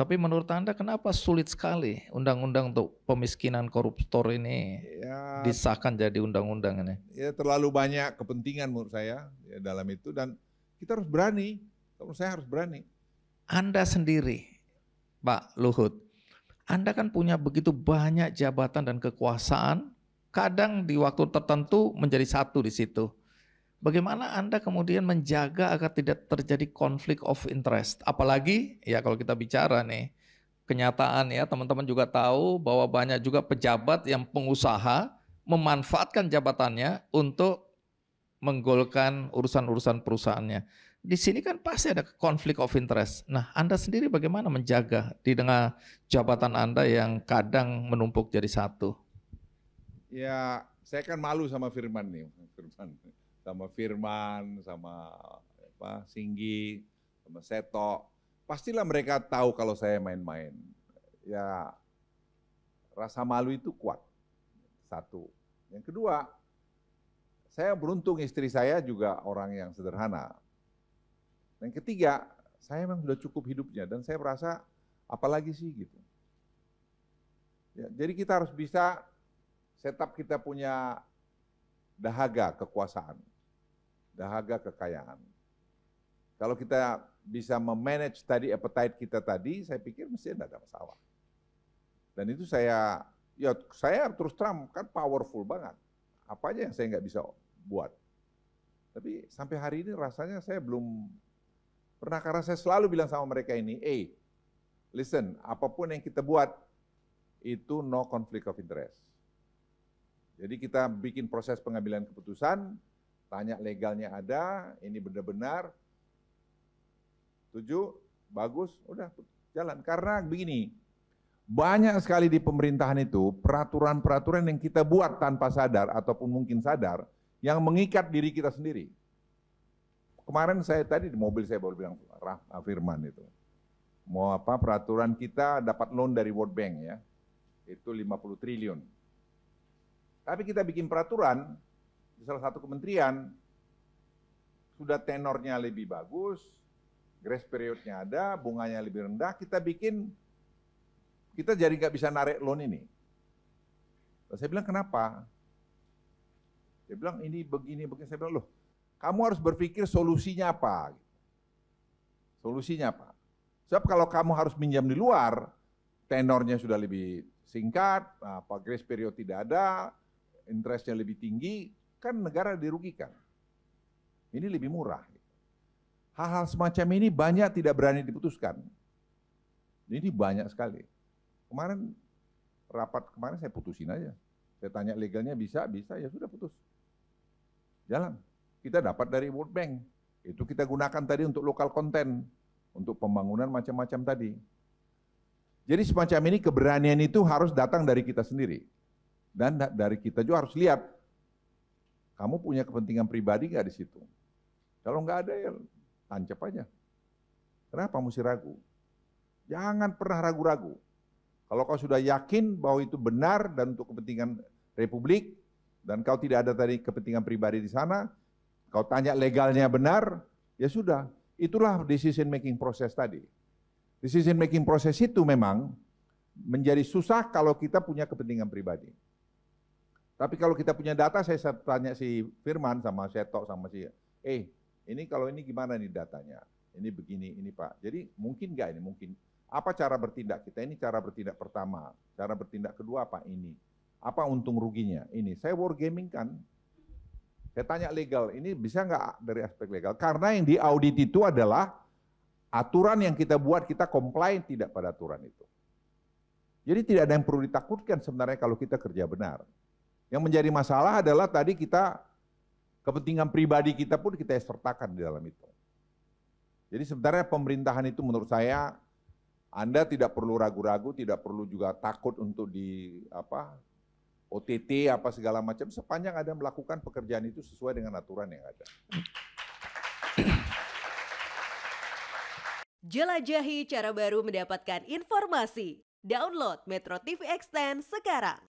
Tapi menurut Anda kenapa sulit sekali undang-undang untuk pemiskinan koruptor ini ya, disahkan jadi undang-undang ini? Ya terlalu banyak kepentingan menurut saya ya, dalam itu dan kita harus berani. Menurut saya harus berani. Anda sendiri, Pak Luhut, Anda kan punya begitu banyak jabatan dan kekuasaan, kadang di waktu tertentu menjadi satu di situ. Bagaimana Anda kemudian menjaga agar tidak terjadi konflik of interest? Apalagi ya kalau kita bicara nih kenyataan ya teman-teman juga tahu bahwa banyak juga pejabat yang pengusaha memanfaatkan jabatannya untuk menggolkan urusan-urusan perusahaannya. Di sini kan pasti ada konflik of interest. Nah, Anda sendiri bagaimana menjaga di tengah jabatan Anda yang kadang menumpuk jadi satu? Ya, saya kan malu sama Firman nih, Firman sama Firman, sama apa, Singgi, sama Seto. Pastilah mereka tahu kalau saya main-main. Ya rasa malu itu kuat. Satu. Yang kedua, saya beruntung istri saya juga orang yang sederhana. Yang ketiga, saya memang sudah cukup hidupnya dan saya merasa apalagi sih gitu. Ya, jadi kita harus bisa setup kita punya dahaga kekuasaan dahaga kekayaan. Kalau kita bisa memanage tadi appetite kita tadi, saya pikir mesti tidak ada masalah. Dan itu saya, ya saya terus terang kan powerful banget. Apa aja yang saya nggak bisa buat. Tapi sampai hari ini rasanya saya belum pernah karena saya selalu bilang sama mereka ini, eh, listen, apapun yang kita buat itu no conflict of interest. Jadi kita bikin proses pengambilan keputusan, Tanya legalnya ada, ini benar-benar. Tujuh, bagus, udah jalan. Karena begini, banyak sekali di pemerintahan itu peraturan-peraturan yang kita buat tanpa sadar ataupun mungkin sadar yang mengikat diri kita sendiri. Kemarin saya tadi di mobil saya baru bilang Rah, Firman itu. Mau apa peraturan kita dapat loan dari World Bank ya. Itu 50 triliun. Tapi kita bikin peraturan di salah satu kementerian sudah tenornya lebih bagus, grace periodnya ada, bunganya lebih rendah, kita bikin kita jadi nggak bisa narik loan ini. Saya bilang kenapa? Saya bilang ini begini begini. Saya bilang loh, kamu harus berpikir solusinya apa. Solusinya apa? Sebab kalau kamu harus minjam di luar, tenornya sudah lebih singkat, apa grace period tidak ada, interestnya lebih tinggi, kan negara dirugikan. Ini lebih murah. Hal-hal semacam ini banyak tidak berani diputuskan. Ini banyak sekali. Kemarin rapat kemarin saya putusin aja. Saya tanya legalnya bisa, bisa ya sudah putus. Jalan. Kita dapat dari World Bank. Itu kita gunakan tadi untuk lokal konten, untuk pembangunan macam-macam tadi. Jadi semacam ini keberanian itu harus datang dari kita sendiri. Dan dari kita juga harus lihat kamu punya kepentingan pribadi nggak di situ? Kalau nggak ada ya tancap aja. Kenapa mesti ragu? Jangan pernah ragu-ragu. Kalau kau sudah yakin bahwa itu benar dan untuk kepentingan republik, dan kau tidak ada tadi kepentingan pribadi di sana, kau tanya legalnya benar, ya sudah. Itulah decision making process tadi. Decision making process itu memang menjadi susah kalau kita punya kepentingan pribadi. Tapi kalau kita punya data, saya tanya si Firman sama Seto sama si, eh ini kalau ini gimana nih datanya? Ini begini, ini Pak. Jadi mungkin nggak ini? Mungkin. Apa cara bertindak kita? Ini cara bertindak pertama. Cara bertindak kedua apa? Ini. Apa untung ruginya? Ini. Saya wargaming kan. Saya tanya legal, ini bisa nggak dari aspek legal? Karena yang diaudit itu adalah aturan yang kita buat, kita comply tidak pada aturan itu. Jadi tidak ada yang perlu ditakutkan sebenarnya kalau kita kerja benar. Yang menjadi masalah adalah tadi kita kepentingan pribadi kita pun kita sertakan di dalam itu. Jadi sebenarnya pemerintahan itu menurut saya Anda tidak perlu ragu-ragu, tidak perlu juga takut untuk di apa OTT apa segala macam sepanjang ada melakukan pekerjaan itu sesuai dengan aturan yang ada. Jelajahi cara baru mendapatkan informasi. Download Metro TV Extend sekarang.